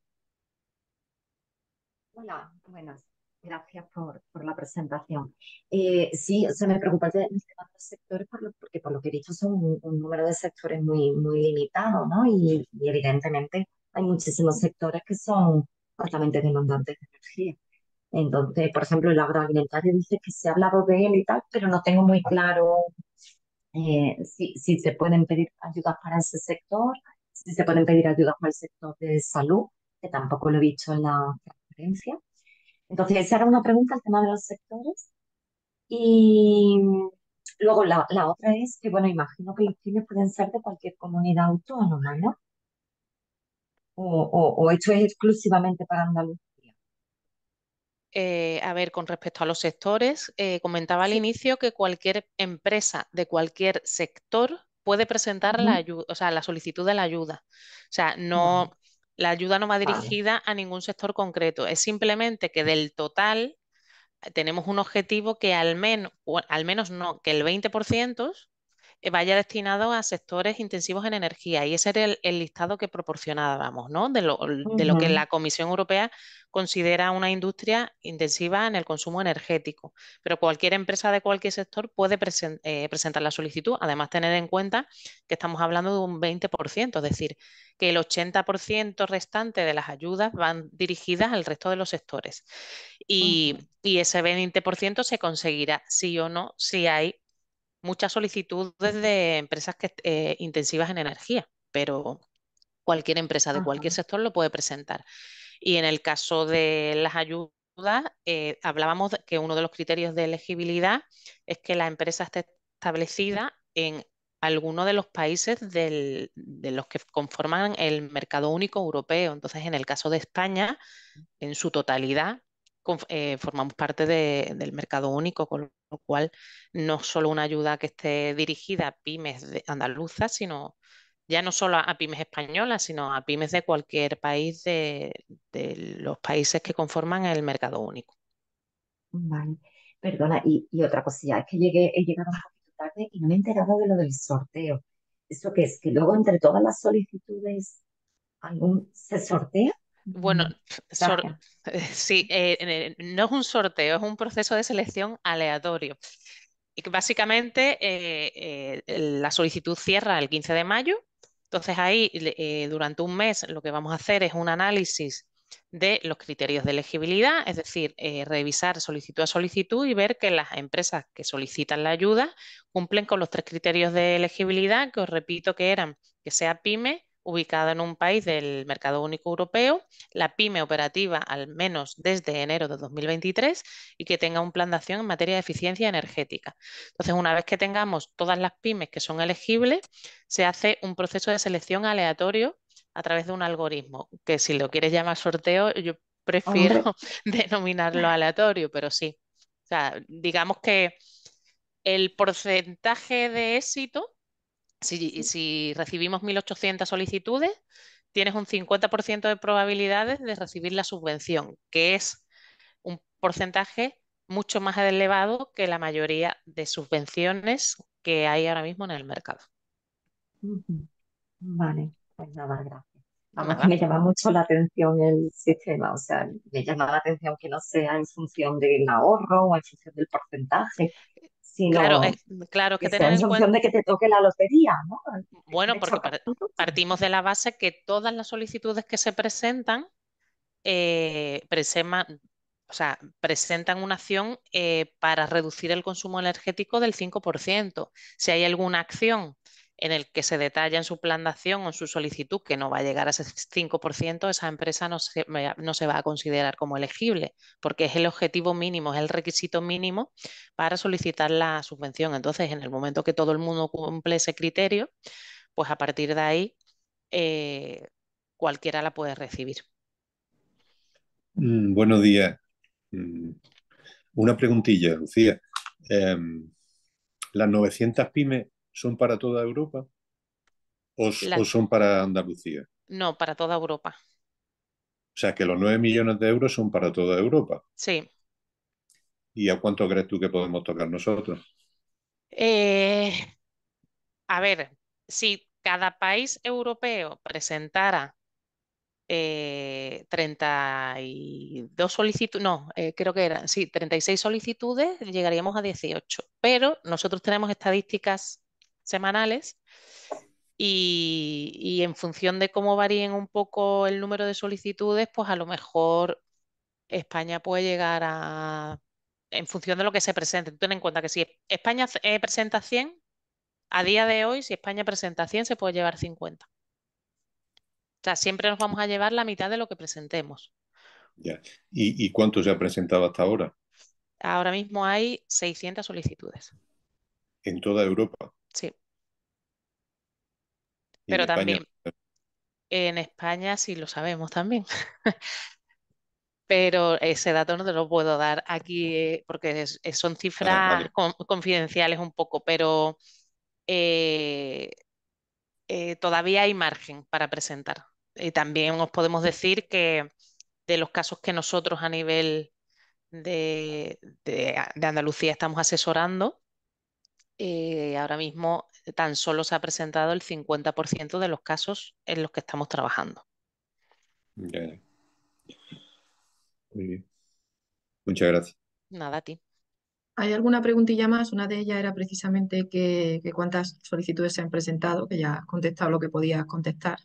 Hola, buenas. Gracias por, la presentación. Eh, sí, se me preocupa el tema de sectores porque por lo que he dicho son un, número de sectores muy, muy limitado, ¿no? Y, evidentemente hay muchísimos sectores que son altamente demandantes de energía. Entonces, por ejemplo, el agroalimentario dice que se ha hablado de él y tal, pero no tengo muy claro eh, si, se pueden pedir ayudas para ese sector, si se pueden pedir ayudas para el sector de salud, que tampoco lo he visto en la transparencia. Entonces, esa era una pregunta, el tema de los sectores. Y luego la, otra es que, bueno, imagino que los fines pueden ser de cualquier comunidad autónoma, ¿no? O, o, esto es exclusivamente para Andalucía. Eh, a ver, con respecto a los sectores, eh, comentaba al inicio que cualquier empresa de cualquier sector puede presentar la ayuda, o sea, la solicitud de la ayuda. O sea, no, la ayuda no va ah. dirigida a ningún sector concreto, es simplemente que del total eh, tenemos un objetivo que al menos, al menos no, que el 20% eh, vaya destinado a sectores intensivos en energía. Y ese era el, listado que proporcionábamos, ¿no? De lo, que la Comisión Europea considera una industria intensiva en el consumo energético. Pero cualquier empresa de cualquier sector puede eh, presentar la solicitud. Además, tener en cuenta que estamos hablando de un 20%, es decir, que el 80% restante de las ayudas van dirigidas al resto de los sectores. Y, y ese 20% se conseguirá sí o no si hay muchas solicitudes de empresas eh, intensivas en energía, pero cualquier empresa de cualquier sector lo puede presentar. Y en el caso de las ayudas, eh, hablábamos que uno de los criterios de elegibilidad es que la empresa esté establecida en alguno de los países de los que conforman el mercado único europeo. Entonces, en el caso de España, en su totalidad, eh, formamos parte del mercado único, con lo cual no solo una ayuda que esté dirigida a pymes andaluzas, sino ya no solo a pymes españolas, sino a pymes de cualquier país de, los países que conforman el mercado único. Vale, perdona, y, otra cosilla, es que llegué, he llegado un poquito tarde y no me he enterado de lo del sorteo. ¿Eso qué es? ¿Que luego entre todas las solicitudes algún se sortea? Bueno, (laughs) sí, eh, no es un sorteo, es un proceso de selección aleatorio. Y básicamente eh, eh, la solicitud cierra el 15 de mayo, entonces ahí durante un mes lo que vamos a hacer es un análisis de los criterios de elegibilidad, es decir, revisar solicitud a solicitud y ver que las empresas que solicitan la ayuda cumplen con los tres criterios de elegibilidad, que os repito que eran que sea pyme, ubicada en un país del mercado único europeo, la pyme operativa al menos desde enero de 2023 y que tenga un plan de acción en materia de eficiencia energética. Entonces, una vez que tengamos todas las pymes que son elegibles, se hace un proceso de selección aleatorio a través de un algoritmo, que si lo quieres llamar sorteo, yo prefiero (laughs) denominarlo (laughs) aleatorio, pero sí. O sea, digamos que el porcentaje de éxito si, recibimos 1.800 solicitudes, tienes un 50% de probabilidades de recibir la subvención, que es un porcentaje mucho más elevado que la mayoría de subvenciones que hay ahora mismo en el mercado. Vale, pues nada, gracias. me llama mucho la atención el sistema, o sea, me llama la atención que no sea en función del ahorro o en función del porcentaje, claro, claro que, en que te toque la lotería, Bueno, porque partimos de la base que todas las solicitudes que se presentan eh, presentan una acción eh, para reducir el consumo energético del 5%. Si hay alguna acción en el que se detalla en su plan de acción o en su solicitud que no va a llegar a ese 5%, esa empresa no se, va a considerar como elegible, porque es el objetivo mínimo, es el requisito mínimo para solicitar la subvención. Entonces, en el momento que todo el mundo cumple ese criterio, pues a partir de ahí eh, cualquiera la puede recibir. Mm, buenos días. Mm, una preguntilla, Lucía. Em, las 900 pymes ¿Son para toda Europa o, son para Andalucía? No, para toda Europa. O sea, que los 9 millones de euros son para toda Europa. Sí. ¿Y a cuánto crees tú que podemos tocar nosotros? Eh, a ver, si cada país europeo presentara 32 eh, solicitudes, no, eh, creo que eran, sí, 36 solicitudes, llegaríamos a 18. Pero nosotros tenemos estadísticas semanales y, en función de cómo varíen un poco el número de solicitudes, pues a lo mejor España puede llegar a, en función de lo que se presente, ten en cuenta que si España eh, presenta 100, a día de hoy, si España presenta 100, se puede llevar 50. O sea, siempre nos vamos a llevar la mitad de lo que presentemos. ¿Y, cuánto se ha presentado hasta ahora? Ahora mismo hay 600 solicitudes. ¿En toda Europa? sí. Pero también en España sí lo sabemos también. (laughs) Pero ese dato no te lo puedo dar aquí eh, porque son ah, cifras confidenciales un poco, pero eh, eh, todavía hay margen para presentar. Y también os podemos decir que de los casos que nosotros a nivel de- de Andalucía estamos asesorando, eh, ahora mismo tan solo se ha presentado el 50% de los casos en los que estamos trabajando. Muy Muchas gracias. Nada, a ti. Hay alguna preguntilla más, una de ellas era precisamente que, cuántas solicitudes se han presentado, que ya has contestado lo que podías contestar.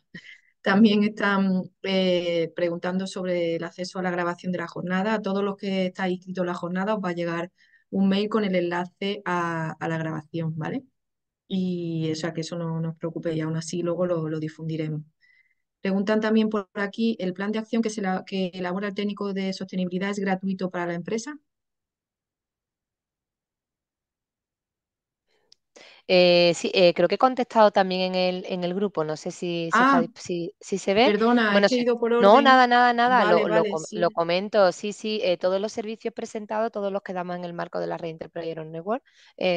También están eh, preguntando sobre el acceso a la grabación de la jornada. A todos los que estáis inscritos en la jornada os va a llegar un mail con el enlace a, la grabación, ¿vale? Y o sea, que eso no, nos preocupe y aún así luego lo, difundiremos. Preguntan también por aquí, ¿el plan de acción que, se que elabora el técnico de sostenibilidad es gratuito para la empresa? Eh, sí, eh, creo que he contestado también en el, en el grupo, no sé si, si, ah, se ve. Perdona, No, nada, nada, nada, lo, comento, sí, sí, eh, todos los servicios presentados, todos los que damos en el marco de la red Interplayer Network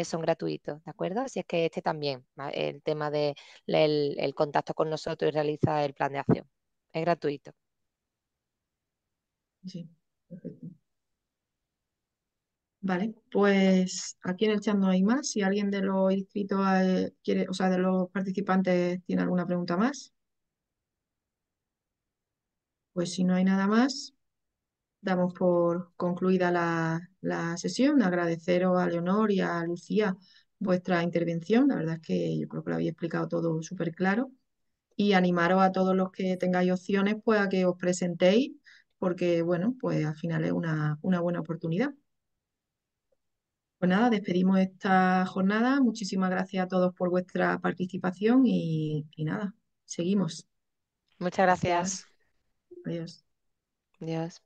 son gratuitos, ¿de acuerdo? Así es que este también, el tema del de, el, contacto con nosotros y realizar el plan de acción, es gratuito. Sí, Vale, pues aquí en el chat no hay más. Si alguien de los inscritos eh, quiere, o sea, de los participantes tiene alguna pregunta más. Pues si no hay nada más, damos por concluida la, sesión. Agradeceros a Leonor y a Lucía vuestra intervención. La verdad es que yo creo que lo habéis explicado todo súper claro. Y animaros a todos los que tengáis opciones pues, a que os presentéis, porque bueno, pues al final es una, una buena oportunidad. Pues nada, despedimos esta jornada. Muchísimas gracias a todos por vuestra participación y, nada, seguimos. Muchas gracias. Adiós. Adiós.